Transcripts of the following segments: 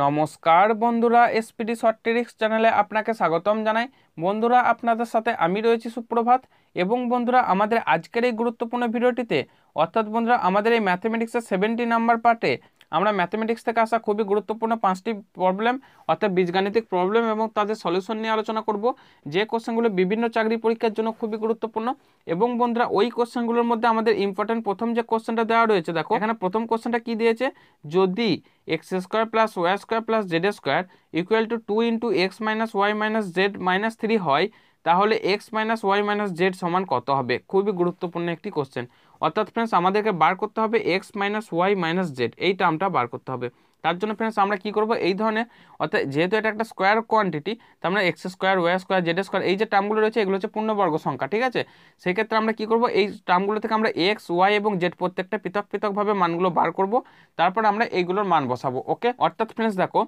নমস্কার বন্ধুরা SPD short চ্যানেলে আপনাকে স্বাগতম জানাই বন্ধুরা আপনাদের সাথে আমি রয়েছি সুপ্রভাত এবং বন্ধুরা আমাদের আজকের এই গুরুত্বপূর্ণ ভিডিওটিতে অর্থাৎ বন্ধুরা আমাদের এই ম্যাথমেটিক্সের সেভেন্টি নাম্বার পার্টে আমরা ম্যাথমেটিক্স থেকে আসা খুবই গুরুত্বপূর্ণ পাঁচটি প্রবলেম অর্থাৎ বীজগাণিতিক প্রবলেম এবং তাদের সলিউশন নিয়ে আলোচনা করব যে কোশ্চেনগুলো বিভিন্ন চাকরি পরীক্ষার জন্য খুবই গুরুত্বপূর্ণ এবং বন্ধুরা ওই কোশ্চেনগুলোর মধ্যে আমাদের ইম্পর্টেন্ট প্রথম যে কোশ্চেনটা দেওয়া রয়েছে দেখো এখানে প্রথম কোশ্চেনটা কি দিয়েছে যদি X square plus Y square plus Z square equal to two into X minus Y minus Z minus three হয় তাহলে X minus Y minus Z সমান কত হবে খুবই গুরুত্বপূর্ণ একটি কোশ্চেন অর্থাৎ ফ্রেন্ডস আমাদেরকে বার করতে হবে X minus Y minus Z এই টার্মটা বার করতে হবে তার জন্য ফ্রেন্ডস আমরা কি করব এই ধরনের অর্থাৎ যেহেতু এটা একটা স্কোয়ার কোয়ান্টিটি তো আমরা X square Y square Z square এই যে টার্মগুলো রয়েছে এগুলো হচ্ছে পূর্ণবর্গ সংখ্যা ঠিক আছে সেক্ষেত্রে আমরা কি করব এই টার্মগুলো থেকে আমরা এক্স ওয়াই এবং জেড প্রত্যেকটা পৃথক পৃথকভাবে মানগুলো বার করব তারপর আমরা এইগুলোর মান বসাবো ওকে অর্থাৎ ফ্রেন্ডস দেখো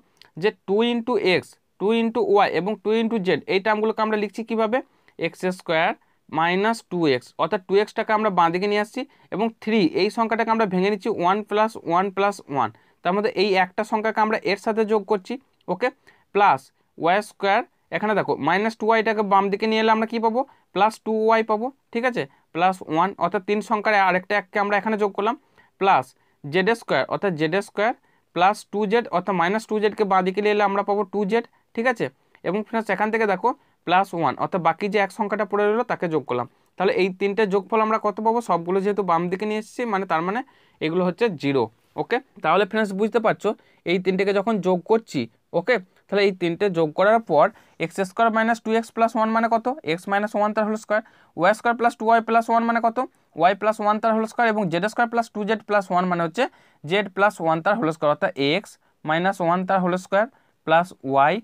যে two into X two into Y এবং টু ইন্টু জেড এই টার্মগুলোকে আমরা লিখছি কীভাবে X square minus two X অর্থাৎ টু এক্সটাকে আমরা বাঁদিকে নিয়ে আসছি এবং থ্রি এই সংখ্যাটাকে আমরা ভেঙে নিচ্ছি one plus one plus one তার মধ্যে এই একটা সংখ্যাকে আমরা এর সাথে যোগ করছি ওকে প্লাস ওয়াই স্কোয়ার এখানে দেখো মাইনাস টু ওয়াইটাকে বাম দিকে নিয়ে এলে আমরা কী পাবো প্লাস টু ওয়াই পাবো ঠিক আছে প্লাস ওয়ান অর্থাৎ তিন সংখ্যার আরেকটা এককে আমরা এখানে যোগ করলাম প্লাস জেড স্কোয়ার অর্থাৎ Z square plus two Z অর্থাৎ মাইনাস টু জেডকে বাঁ দিকে নিয়ে এলে আমরা পাবো টু জেড ঠিক আছে এবং ফ্রেন্ডস এখান থেকে দেখো প্লাস ওয়ান অর্থাৎ বাকি যে এক সংখ্যাটা পড়ে রইলো তাকে যোগ করলাম তাহলে এই তিনটে যোগফল আমরা কত পাবো সবগুলো যেহেতু বাম দিকে নিয়ে এসেছি মানে তার মানে এগুলো হচ্ছে জিরো ওকে তাহলে ফ্রেন্ডস বুঝতে পারছো এই তিনটেকে যখন যোগ করছি ওকে তাহলে এই তিনটে যোগ করার পর X square minus two X plus one মানে কত এক্স মাইনাস ওয়ান তার whole square Y square plus two Y plus one মানে কত ওয়াই প্লাস ওয়ান তার হোল স্কোয়ার এবং Z square plus two Z plus one মানে হচ্ছে Z plus one তার হোল স্কোয়ার অর্থাৎ এক্স মাইনাস ওয়ান তার whole square plus Y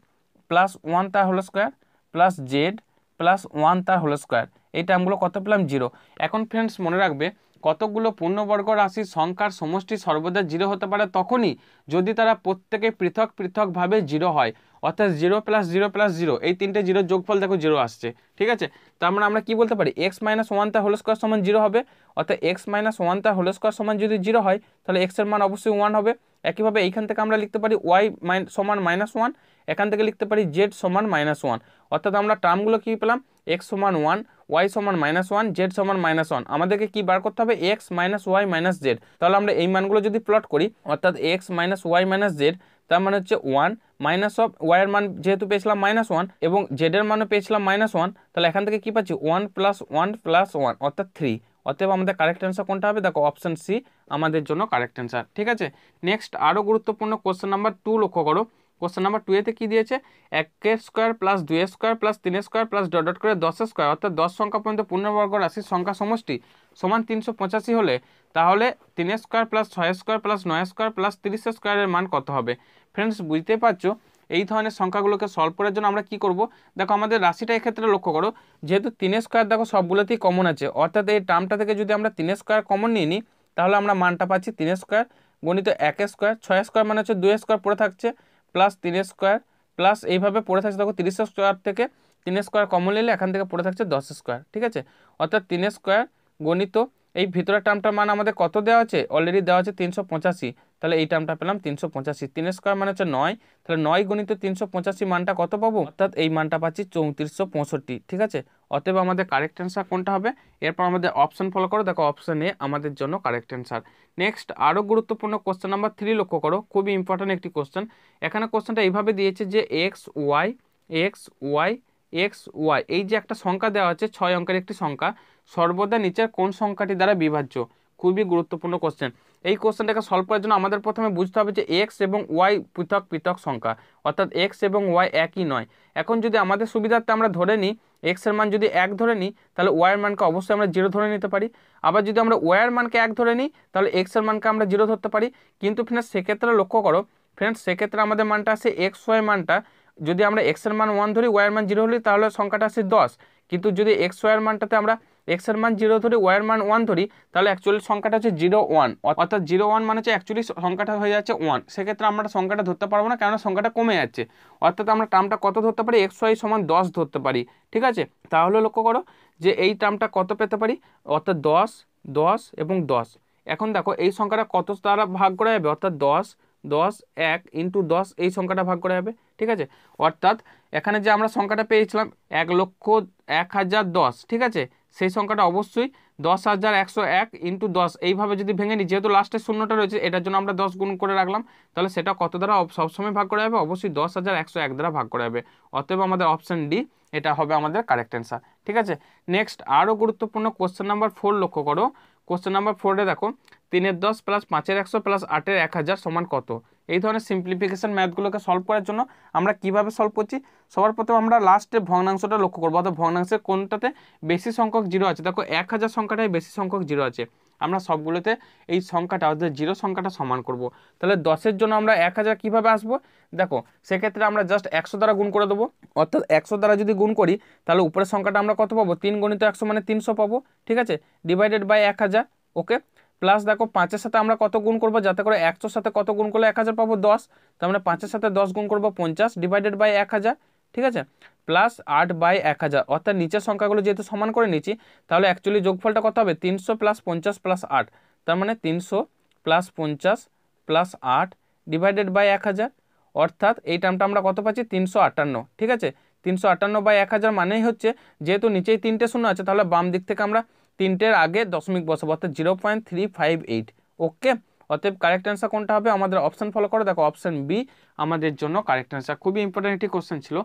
plus one তার whole square plus Z plus one তার whole square এই টার্মগুলো কত পেলাম জিরো এখন ফ্রেন্ডস মনে রাখবে কতগুলো পূর্ণবর্গ রাশি সংখ্যার সমষ্টি সর্বদা জিরো হতে পারে তখনই যদি তারা প্রত্যেকে পৃথক পৃথকভাবে জিরো হয় অর্থাৎ zero plus zero plus zero এই তিনটে জিরো যোগফল দেখো জিরো আসছে ঠিক আছে তার মানে আমরা কি বলতে পারি এক্স মাইনাস ওয়ান তার হোল স্কোয়ার সমান জিরো হবে অর্থাৎ এক্স মাইনাস ওয়ানটা হোল স্কোয়ার সমান যদি জিরো হয় তাহলে এক্সের মান অবশ্যই ওয়ান হবে একইভাবে এইখান থেকে আমরা লিখতে পারি y = -1 এখান থেকে লিখতে পারি z = -1 অর্থাৎ আমরা টার্মগুলো কি পেলাম x = 1 y = -1 z = -1 আমাদের কি বার করতে হবে x - y - z তাহলে আমরা এই মানগুলো যদি প্লট করি অর্থাৎ x - y - z তার মানে হচ্ছে 1 - অফ y এর মান যেহেতু পেছলাম -1 এবং z এর মানও পেছলাম -1 তাহলে এখান থেকে কি পাচ্ছি 1 + 1 + 1 অর্থাৎ 3 অতএব আমাদের কারেক্ট অ্যান্সার কোনটা হবে দেখো অপশান সি আমাদের জন্য কারেক্ট অ্যান্সার ঠিক আছে নেক্সট আরও গুরুত্বপূর্ণ কোশ্চেন নাম্বার টু লক্ষ্য করো কোশ্চেন নাম্বার টুয়েতে কী দিয়েছে এক স্কোয়ার প্লাস দুই স্কোয়ার প্লাস তিন স্কোয়ার প্লাস ডট ডট করে দশ স্কোয়ার অর্থাৎ দশ সংখ্যা পর্যন্ত পূর্ণবর্গ রাশির সংখ্যা সমষ্টি সমান তিনশো পঁচাশি হলে তাহলে তিন স্কোয়ার প্লাস ছয় স্কোয়ার প্লাস নয় স্কোয়ার প্লাস তিরিশ স্কোয়ারের মান কত হবে ফ্রেন্ডস বুঝতে পারছো এই ধরনের সংখ্যাগুলোকে সলভ করার জন্য আমরা কি করব দেখো আমাদের রাশিটা এক্ষেত্রে লক্ষ্য করো যেহেতু তিনের স্কোয়ার দেখো সবগুলোতেই কমন আছে অর্থাৎ এই টার্মটা থেকে যদি আমরা তিনের স্কোয়ার কমন নিয়ে নিই তাহলে আমরা মানটা পাচ্ছি তিনের স্কোয়ার গণিত এক স্কোয়ার ছয় স্কোয়ার মানে হচ্ছে দুই স্কোয়ার পড়ে থাকছে প্লাস তিনের স্কোয়ার প্লাস এইভাবে পড়ে থাকছে দেখো তিরিশ স্কোয়ার থেকে তিন স্কোয়ার কমন নিলে এখান থেকে পড়ে থাকছে দশ স্কোয়ার ঠিক আছে অর্থাৎ তিন স্কোয়ার গণিত এই ভিতরের টার্মটার মান আমাদের কত দেওয়া আছে অলরেডি দেওয়া আছে তিনশো পঁচাশি তাহলে এই টার্মটা পেলাম তিনশো পঁচাশি তিনের স্কোয়ার মানে হচ্ছে নয় তাহলে নয় গণিত তিনশো পঁচাশি মানটা কত পাবো অর্থাৎ এই মানটা পাচ্ছি চৌত্রিশশো পঁয়ষট্টি ঠিক আছে অতএব আমাদের কারেক্ট অ্যান্সার কোনটা হবে এরপর আমাদের অপশন ফলো করো দেখো অপশান এ আমাদের জন্য কারেক্ট অ্যান্সার নেক্সট আরও গুরুত্বপূর্ণ কোশ্চেন নাম্বার থ্রি লক্ষ্য করো খুবই ইম্পর্ট্যান্ট একটি কোশ্চেন এখানে কোশ্চেনটা এইভাবে দিয়েছে যে X Y X Y X Y এই যে একটা সংখ্যা দেওয়া আছে ছয় অঙ্কের একটি সংখ্যা সর্বদা নিচের কোন সংখ্যাটি দ্বারা বিভাজ্য খুবই গুরুত্বপূর্ণ কোশ্চেন এই কোশ্চেনটাকে সলভ করার জন্য আমাদের প্রথমে বুঝতে হবে যে এক্স এবং ওয়াই পৃথক পৃথক সংখ্যা অর্থাৎ এক্স এবং ওয়াই একই নয় এখন যদি আমাদের সুবিধার্থে আমরা ধরে নিই এক্সের মান যদি এক ধরে নিই তাহলে ওয়াইয়ের মানকে অবশ্যই আমরা জিরো ধরে নিতে পারি আবার যদি আমরা ওয়াইয়ের মানকে এক ধরে নিই তাহলে এক্সের মানকে আমরা জিরো ধরতে পারি কিন্তু ফ্রেন্ডস সেক্ষেত্রে লক্ষ্য করো ফ্রেন্ডস সেক্ষেত্রে আমাদের মানটা আছে এক্স ওয়াই মানটা যদি আমরা এক্স এর মান ওয়ান ধরি ওয়ার মান জিরো হলে তাহলে সংখ্যাটা আসে দশ কিন্তু যদি এক্স ওয়ার মানটাতে আমরা এক্স এর মান জিরো ধরি ওয়ার মান ওয়ান ধরি তাহলে অ্যাকচুয়ালি সংখ্যাটা হচ্ছে জিরো ওয়ান অর্থাৎ জিরো ওয়ান মানে হচ্ছে অ্যাকচুয়ালি সংখ্যাটা হয়ে যাচ্ছে ওয়ান সেক্ষেত্রে আমরা সংখ্যাটা ধরতে পারবো না কেননা সংখ্যাটা কমে যাচ্ছে অর্থাৎ আমরা টার্মটা কত ধরতে পারি এক্স ওয়াই সমান দশ ধরতে পারি ঠিক আছে তাহলে লক্ষ্য করো যে এই টার্মটা কত পেতে পারি অর্থাৎ দশ দশ এবং দশ এখন দেখো এই সংখ্যাটা কত তারা ভাগ করা যাবে অর্থাৎ দশ দশ এক ইন্টু দশ এই সংখ্যাটা ভাগ করা যাবে ঠিক আছে অর্থাৎ এখানে যে আমরা সংখ্যাটা পেয়েছিলাম এক লক্ষ এক হাজার দশ ঠিক আছে সেই সংখ্যাটা অবশ্যই দশ হাজার একশো এক ইন্টু দশ এইভাবে যদি ভেঙে নিই যেহেতু লাস্টের শূন্যটা রয়েছে এটার জন্য আমরা দশ গুণ করে রাখলাম তাহলে সেটা কত দ্বারা সবসময় ভাগ করা হবে অবশ্যই দশ হাজার একশো এক দ্বারা ভাগ করা যাবে অতএব আমাদের অপশান ডি এটা হবে আমাদের কারেক্ট অ্যান্সার ঠিক আছে নেক্সট আরও গুরুত্বপূর্ণ কোশ্চেন নাম্বার ফোর লক্ষ্য করো কোশ্চেন নাম্বার ফোরে দেখো তিনের দশ প্লাস পাঁচের একশো প্লাস আটের এক হাজার সমান কত এই ধরনের সিম্পলিফিকেশান ম্যাথগুলোকে সলভ করার জন্য আমরা কিভাবে সলভ করছি সবার প্রথম আমরা লাস্টে ভগ্নাংশটা লক্ষ্য করবো অর্থাৎ ভগ্নাংশের কোনটাতে বেশি সংখ্যক জিরো আছে দেখো এক হাজার সংখ্যাটাই বেশি সংখ্যক জিরো আছে আমরা সবগুলোতে এই সংখ্যাটা অর্থাৎ জিরো সংখ্যাটা সমান করব তাহলে দশের জন্য আমরা এক হাজার কীভাবে আসবো দেখো সেক্ষেত্রে আমরা জাস্ট একশো দ্বারা গুণ করে দেবো অর্থাৎ একশো দ্বারা যদি গুণ করি তাহলে উপরের সংখ্যাটা আমরা কত পাবো তিন গণিত একশো মানে তিনশো পাবো ঠিক আছে ডিভাইডেড বাই এক হাজার ওকে প্লাস দেখো পাঁচের সাথে আমরা কত গুণ করবো যাতে করে একশোর সাথে কত গুণ করলে এক হাজার পাবো দশ তার মানে পাঁচের সাথে দশ গুণ করবো পঞ্চাশ ডিভাইডেড বাই এক হাজার ঠিক আছে প্লাস আট বাই এক হাজার অর্থাৎ নিচের সংখ্যাগুলো যেহেতু সমান করে নিচ্ছি তাহলে অ্যাকচুয়ালি যোগফলটা কত হবে তিনশো প্লাস পঞ্চাশ প্লাস আট তার মানে তিনশো প্লাস পঞ্চাশ প্লাস আট ডিভাইডেড বাই এক হাজার অর্থাৎ এই টার্মটা আমরা কত পাচ্ছি তিনশো আটান্ন ঠিক আছে তিনশো আটান্ন বাই এক হাজার মানেই হচ্ছে যেহেতু নিচেই তিনটে শূন্য আছে তাহলে বাম দিক থেকে আমরা তিনটের আগে দশমিক বসাবো অর্থাৎ zero point three five eight okay অতএব কারেক্ট অ্যান্সার কোনটা হবে আমাদের অপশান ফলো করো দেখো অপশান বি আমাদের জন্য কারেক্ট অ্যান্সার খুবই ইম্পর্টেন্ট একটি কোশ্চেন ছিল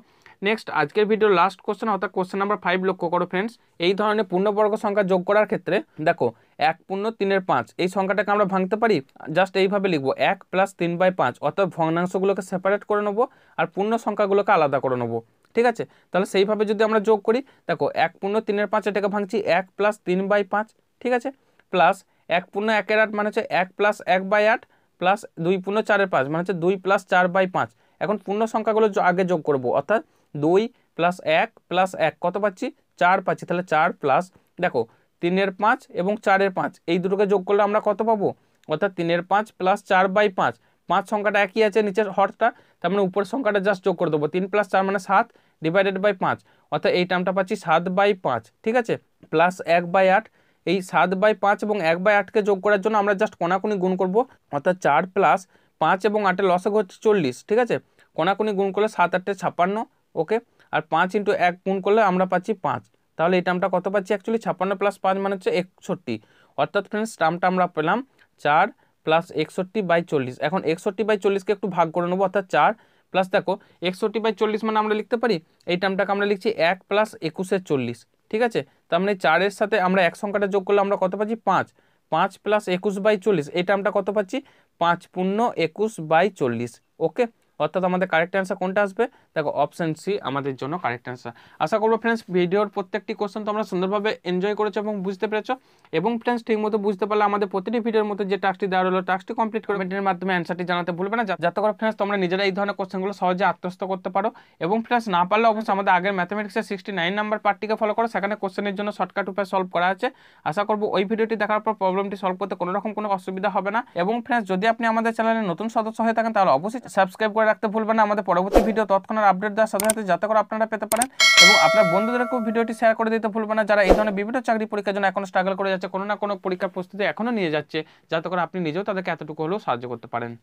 নেক্সট আজকের ভিডিও লাস্ট কোশ্চেন অর্থাৎ কোশ্চেন নাম্বার ফাইভ লক্ষ্য করো ফ্রেন্ডস এই ধরনের পূর্ণবর্গ সংখ্যা যোগ করার ক্ষেত্রে দেখো এক পূর্ণ তিনের পাঁচ এই সংখ্যাটাকে আমরা ভাঙতে পারি জাস্ট এইভাবে লিখবো এক প্লাস তিন বাই পাঁচ অর্থাৎ ভগ্নাংশগুলোকে সেপারেট করে নেবো আর পূর্ণ সংখ্যাগুলোকে আলাদা করে নেবো ঠিক আছে তাহলে সেইভাবে যদি আমরা যোগ করি দেখো এক পূর্ণ তিনের পাঁচ এটাকে ভাঙছি এক প্লাস তিন বাই পাঁচ ঠিক আছে প্লাস এক পূর্ণ একের আট মানে হচ্ছে এক প্লাস এক বাই আট প্লাস দুই পূর্ণ চারের পাঁচ মানে হচ্ছে দুই প্লাস চার বাই পাঁচ এখন পূর্ণ সংখ্যাগুলো আগে যোগ করব অর্থাৎ দুই প্লাস এক প্লাস এক কত পাচ্ছি চার পাচ্ছি তাহলে চার প্লাস দেখো তিনের পাঁচ এবং চারের পাঁচ এই দুটোকে যোগ করলে আমরা কত পাবো অর্থাৎ তিনের পাঁচ প্লাস চার বাই পাঁচ পাঁচ সংখ্যাটা একই আছে নিচের হরটা তার মানে উপর সংখ্যাটা জাস্ট যোগ করে দেবো তিন প্লাস চার মানে সাত ডিভাইডেড বাই পাঁচ অর্থাৎ এই টার্মটা পাচ্ছি সাত বাই পাঁচ ঠিক আছে প্লাস এক বাই আট এই সাত বাই পাঁচ এবং এক বাই আটকে যোগ করার জন্য আমরা জাস্ট কোনাকুনি গুণ করব অর্থাৎ চার প্লাস পাঁচ এবং আটের লসে হচ্ছে চল্লিশ ঠিক আছে কোনাকুনি গুণ করলে সাত আটটে ছাপ্পান্ন ওকে আর পাঁচ ইন্টু এক গুণ করলে আমরা পাচ্ছি পাঁচ তাহলে এই টার্মটা কত পাচ্ছি অ্যাকচুয়ালি ছাপ্পান্ন প্লাস পাঁচ মানে হচ্ছে একষট্টি অর্থাৎ ফ্রেন্ডস টার্মটা আমরা পেলাম চার প্লাস একষট্টি বাই চল্লিশ এখন একষট্টি বাই চল্লিশকে একটু ভাগ করে নেবো অর্থাৎ চার প্লাস দেখো একষট্টি বাই চল্লিশ মানে আমরা লিখতে পারি এই টার্মটাকে আমরা লিখছি এক প্লাস একুশের চল্লিশ ঠিক আছে তার মানে চারের সাথে আমরা এক সংখ্যাটা যোগ করলে আমরা কত পাচ্ছি পাঁচ পাঁচ প্লাস একুশ বাই চল্লিশ এই টার্মটা কত পাচ্ছি পাঁচ পূর্ণ একুশ বাই চল্লিশ ওকে অর্থাৎ আমাদের কারেক্ট অ্যান্সার কোনটা আসবে দেখো অপশান সি আমাদের জন্য কারেক্ট অ্যান্সার আশা করবো ফ্রেন্ডস ভিডিওর প্রত্যেকটি কোশ্চেন তোমরা সুন্দরভাবে এনজয় করেছো এবং বুঝতে পেরেছো এবং ফ্রেন্ডস ঠিকমতো বুঝতে পারলে আমাদের প্রতিটি ভিডিওর মধ্যে যে টাস্কটি দেওয়া হলো টাস্কটি কমপ্লিট করে কমেন্টের মাধ্যমে অ্যান্সারটি জানাতে ভুলবে না যাতে করে ফ্রেন্ডস তোমরা নিজেরা এই ধরনের কোশ্চেনগুলো সহজে আত্মস্থ করতে পারো এবং ফ্রেন্ডস না পারলে অবশ্যই আমাদের আগের ম্যাথমেটিক্সের সিক্সটি নাইন নাম্বার পার্টটিকে ফলো করো সেখানে কোশ্চেনের জন্য শর্টকাট উপায় সলভ করা আছে আশা করবো ওই ভিডিওটি দেখার পর প্রবলেমটি সলভ করতে কোনো রকম কোনো অসুবিধা হবে না এবং ফ্রেন্ডস যদি আপনি আমাদের চ্যানেলে নতুন সদস্য হয়ে থাকেন তাহলে অবশ্যই সাবস্ক্রাইব করে রাখতে ভুলবেন না আমাদের পরবর্তী ভিডিও তৎক্ষণাৎ ধরনের আপডেট দেওয়ার সাথে সাথে যাতে করে আপনারা পেতে পারেন এবং আপনার বন্ধুদেরকেও ভিডিওটি শেয়ার করে দিতে ভুলবেন না যারা এই ধরনের বিভিন্ন চাকরি পরীক্ষার জন্য এখনও স্ট্রাগল করে যাচ্ছে কোনো না কোনো পরীক্ষার প্রস্তুতি এখনও নিয়ে যাচ্ছে যাতে করে আপনি নিজেও তাদেরকে এতটুকু হলেও সাহায্য করতে পারেন